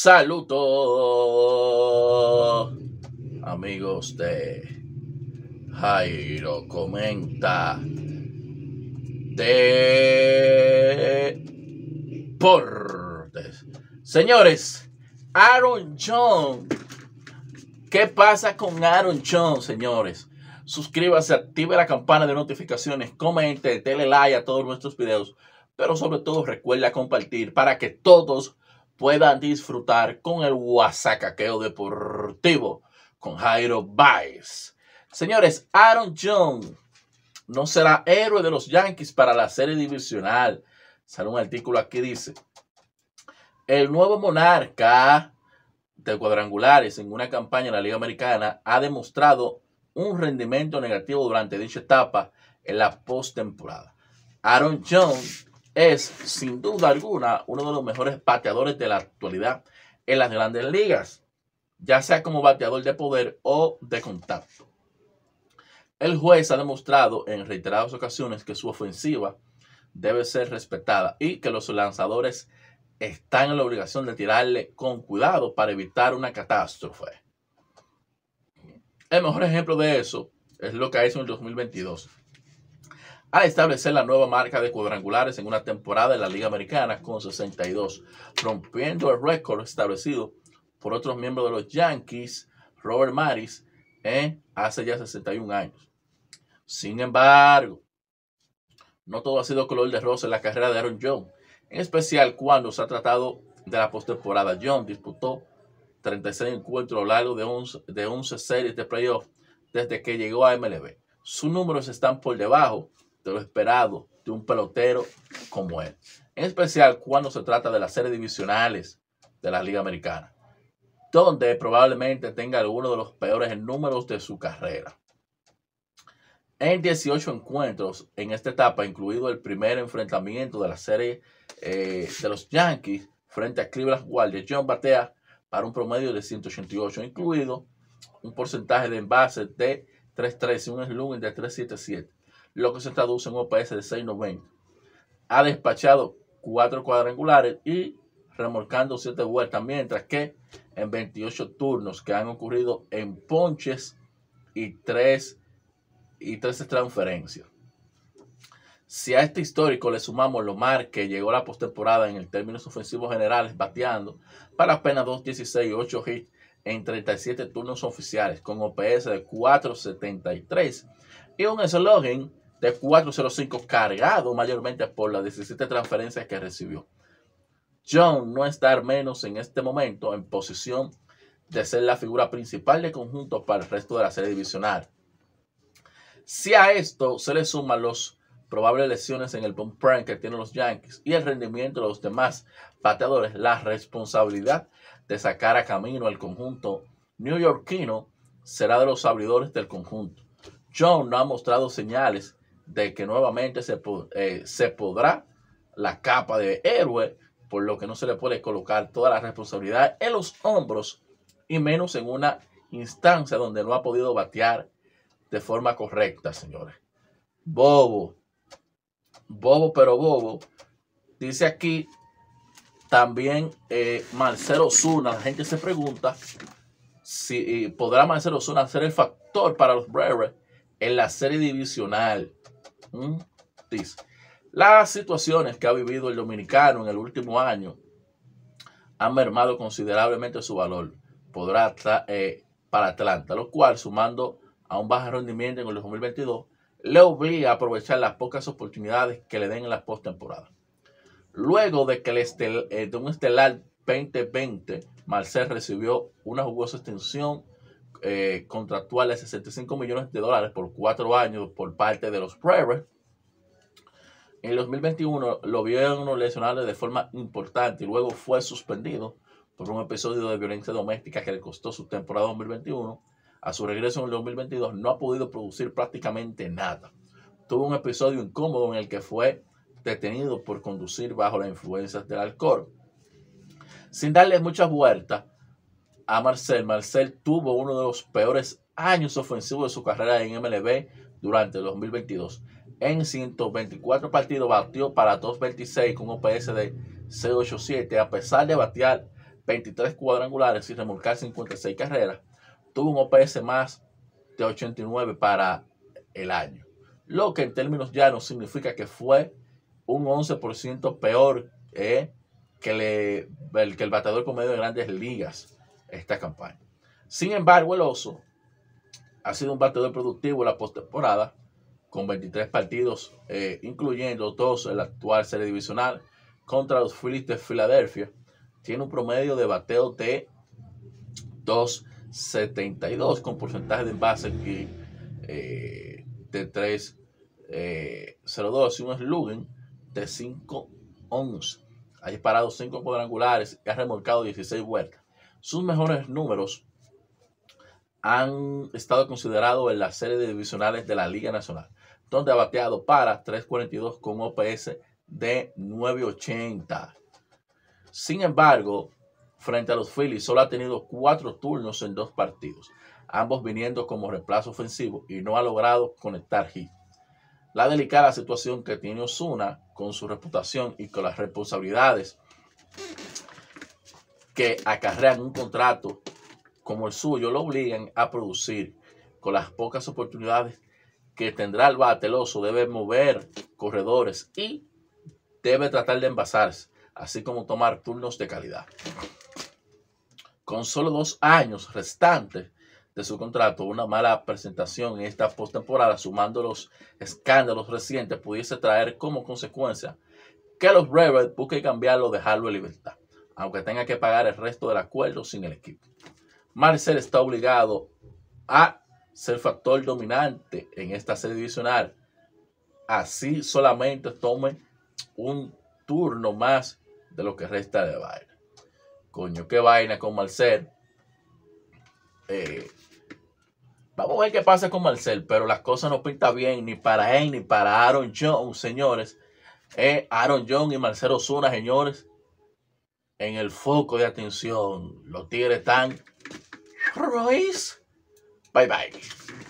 Saludos, amigos de Jairo Comenta de Deportes. Señores, Aaron John. ¿Qué pasa con Aaron John, señores? Suscríbase, active la campana de notificaciones, comente, dele like a todos nuestros videos, pero sobre todo recuerda compartir para que todos puedan disfrutar con el guasacaqueo deportivo con Jairo Baez. Señores, Aaron Jones no será héroe de los Yankees para la serie divisional. Sale un artículo aquí, dice, el nuevo monarca de cuadrangulares en una campaña en la Liga Americana ha demostrado un rendimiento negativo durante dicha etapa en la postemporada. Aaron Jones es sin duda alguna uno de los mejores bateadores de la actualidad en las grandes ligas, ya sea como bateador de poder o de contacto. El juez ha demostrado en reiteradas ocasiones que su ofensiva debe ser respetada y que los lanzadores están en la obligación de tirarle con cuidado para evitar una catástrofe. El mejor ejemplo de eso es lo que hizo en el 2022, al establecer la nueva marca de cuadrangulares en una temporada de la Liga Americana con 62, rompiendo el récord establecido por otros miembros de los Yankees, Robert Maris, hace ya 61 años. Sin embargo, no todo ha sido color de rosa en la carrera de Aaron Jones, en especial cuando se ha tratado de la postemporada. Jones disputó 36 encuentros a lo largo de 11, de 11 series de playoffs desde que llegó a MLB. Sus números están por debajo lo esperado de un pelotero como él. En especial cuando se trata de las series divisionales de la Liga Americana, donde probablemente tenga algunos de los peores números de su carrera. En 18 encuentros en esta etapa, incluido el primer enfrentamiento de la serie eh, de los Yankees frente a Cleveland Guardians, John batea para un promedio de 188, incluido un porcentaje de envase de 3-3 y un slugging de 3.77 lo que se traduce en OPS de 6.90. Ha despachado cuatro cuadrangulares y remolcando siete vueltas, mientras que en 28 turnos que han ocurrido en ponches y tres, y tres transferencias. Si a este histórico le sumamos lo mar que llegó la postemporada en el términos ofensivos generales, bateando para apenas 2.16 y 8 hits en 37 turnos oficiales, con OPS de 4.73 y un slogan de 405 cargado mayormente por las 17 transferencias que recibió. John no está menos en este momento en posición de ser la figura principal de conjunto para el resto de la serie divisional. Si a esto se le suman los probables lesiones en el prank que tienen los Yankees y el rendimiento de los demás bateadores, la responsabilidad de sacar a camino al conjunto neoyorquino será de los abridores del conjunto. John no ha mostrado señales de que nuevamente se, eh, se podrá la capa de héroe, por lo que no se le puede colocar toda la responsabilidad en los hombros y menos en una instancia donde no ha podido batear de forma correcta, señores. Bobo, bobo pero bobo, dice aquí también eh, Marcelo Zuna, la gente se pregunta si eh, podrá Marcelo Zuna ser el factor para los Brewers en la serie divisional. Mm, las situaciones que ha vivido el dominicano en el último año han mermado considerablemente su valor podrá, eh, para Atlanta, lo cual, sumando a un bajo rendimiento en el 2022, le obliga a aprovechar las pocas oportunidades que le den en la postemporada Luego de que el eh, de un estelar 2020, Marcel recibió una jugosa extensión eh, contractual de 65 millones de dólares por cuatro años por parte de los Brewer En 2021 lo vieron lesionado de forma importante y luego fue suspendido por un episodio de violencia doméstica que le costó su temporada 2021. A su regreso en el 2022 no ha podido producir prácticamente nada. Tuvo un episodio incómodo en el que fue detenido por conducir bajo la influencia del alcohol. Sin darle muchas vueltas, a Marcel. Marcel tuvo uno de los peores años ofensivos de su carrera en MLB durante el 2022. En 124 partidos batió para 2.26 con un OPS de 0.87 a pesar de batear 23 cuadrangulares y remolcar 56 carreras. Tuvo un OPS más de 89 para el año. Lo que en términos llanos significa que fue un 11% peor eh, que, el, que el bateador promedio de grandes ligas esta campaña. Sin embargo, el Oso ha sido un bateador productivo en la postemporada, con 23 partidos, eh, incluyendo todos en la actual serie divisional contra los Phillies de Filadelfia. Tiene un promedio de bateo de 2.72 con porcentaje de base eh, de 3.02 eh, y un slugging de 5.11. Ha disparado 5 cuadrangulares y ha remolcado 16 vueltas. Sus mejores números han estado considerados en la serie de divisionales de la Liga Nacional, donde ha bateado para 3.42 con OPS de 9.80. Sin embargo, frente a los Phillies, solo ha tenido cuatro turnos en dos partidos, ambos viniendo como reemplazo ofensivo y no ha logrado conectar hit. La delicada situación que tiene Osuna con su reputación y con las responsabilidades que acarrean un contrato como el suyo lo obligan a producir con las pocas oportunidades que tendrá el bateloso, debe mover corredores y debe tratar de envasarse, así como tomar turnos de calidad. Con solo dos años restantes de su contrato, una mala presentación en esta postemporada, sumando los escándalos recientes, pudiese traer como consecuencia que los Rebels busquen cambiarlo, o dejarlo en libertad aunque tenga que pagar el resto del acuerdo sin el equipo. Marcel está obligado a ser factor dominante en esta serie divisional. Así solamente tome un turno más de lo que resta de vaina. Coño, qué vaina con Marcel. Eh, vamos a ver qué pasa con Marcel, pero las cosas no pintan bien ni para él ni para Aaron Jones, señores. Eh, Aaron Jones y Marcelo Osuna, señores en el foco de atención. Los tigres están. Royce. Bye bye.